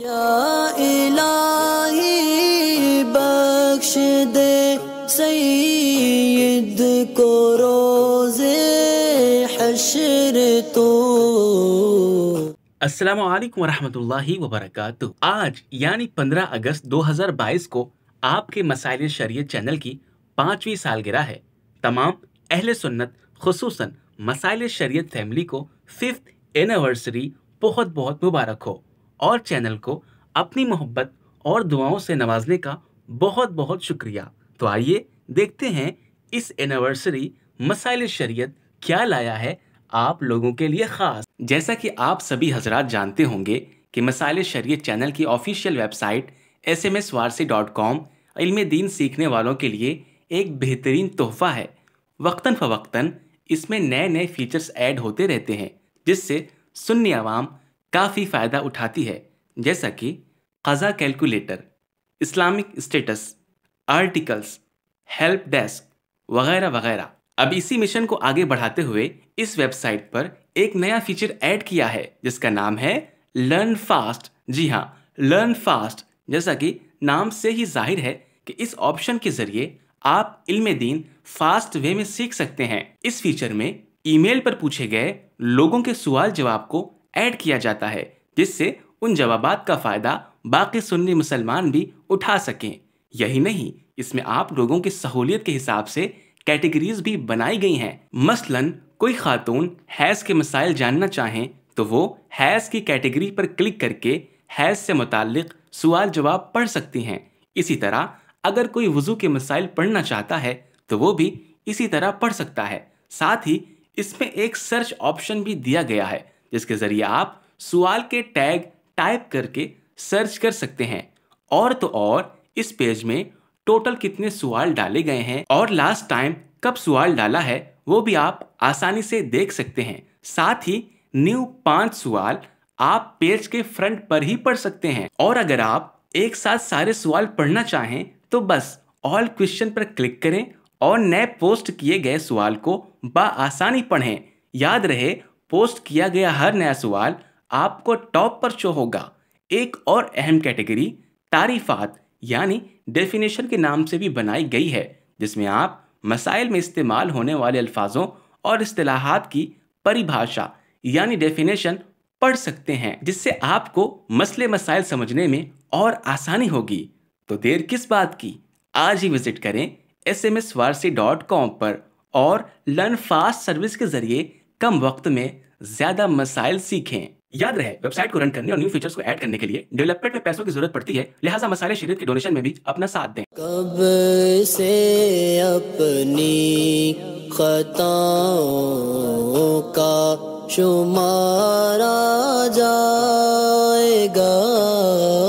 असलम वरहमत लबरक आज यानी 15 अगस्त 2022 को आपके मसाइल शरीय चैनल की पांचवी सालगिरह है तमाम अहले सुन्नत खसूस मसाइल शरीय फैमिली को फिफ्थ एनिवर्सरी बहुत बहुत मुबारक हो और चैनल को अपनी मोहब्बत और दुआओं से नवाजने का बहुत बहुत शुक्रिया तो आइए देखते हैं इस एनिवर्सरी मसाइल शरीयत क्या लाया है आप लोगों के लिए ख़ास जैसा कि आप सभी हजरात जानते होंगे कि मसाइल शरीय चैनल की official website S M S Warsi dot com इलम दीन सीखने वालों के लिए एक बेहतरीन तोहफ़ा है वक्ता फ़वक्ता इसमें नए नए फीचर्स ऐड होते रहते हैं जिससे सुन्नी आवाम काफ़ी फ़ायदा उठाती है जैसा कि क़ज़ा calculator Islamic status articles help desk वगैरह वगैरह अब इसी मिशन को आगे बढ़ाते हुए इस वेबसाइट पर एक नया फीचर ऐड किया है जिसका नाम है लर्न फास्ट जी हाँ लर्न फास्ट जैसा कि नाम से ही जाहिर है कि इस ऑप्शन के ज़रिए आप इल्म दीन फास्ट वे में सीख सकते हैं इस फीचर में ईमेल पर पूछे गए लोगों के सवाल जवाब को ऐड किया जाता है जिससे उन जवाब का फ़ायदा बाकी सुन्नी मुसलमान भी उठा सकें यही नहीं इसमें आप लोगों की सहूलियत के हिसाब से कैटेगरीज भी बनाई गई हैं मसलन कोई खातून हैज़ के मसाइल जानना चाहें तो वो हैज़ की कैटेगरी पर क्लिक करके हैज़ से मुतक सवाल जवाब पढ़ सकती हैं इसी तरह अगर कोई वज़ू के मसाइल पढ़ना चाहता है तो वो भी इसी तरह पढ़ सकता है साथ ही इसमें एक सर्च ऑप्शन भी दिया गया है जिसके ज़रिए आप सवाल के टैग टाइप करके सर्च कर सकते हैं और तो और इस पेज में टोटल कितने सवाल डाले गए हैं और लास्ट टाइम कब सवाल डाला है वो भी आप आसानी से देख सकते हैं साथ ही न्यू पांच सवाल आप पेज के फ्रंट पर ही पढ़ सकते हैं और अगर आप एक साथ सारे सवाल पढ़ना चाहें तो बस ऑल क्वेश्चन पर क्लिक करें और नए पोस्ट किए गए सवाल को बा आसानी पढ़ें याद रहे पोस्ट किया गया हर नया सवाल आपको टॉप पर शो होगा एक और अहम कैटेगरी तारीफात यानी डेफिनेशन के नाम से भी बनाई गई है जिसमें आप मसाइल में इस्तेमाल होने वाले अल्फाजों और असलाहत की परिभाषा यानी डेफिनेशन पढ़ सकते हैं जिससे आपको मसले मसाइल समझने में और आसानी होगी तो देर किस बात की आज ही विजिट करें S M S Warsi dot com पर और लर्न फास्ट सर्विस के जरिए कम वक्त में ज्यादा मसाइल सीखें याद रहे वेबसाइट को रन करने और न्यू फीचर्स को ऐड करने के लिए डेवलपमेंट में पैसों की जरूरत पड़ती है लिहाजा मसाले शरीर के डोनेशन में भी अपना साथ दें कब से अपनी खताओं का शुमारा जाएगा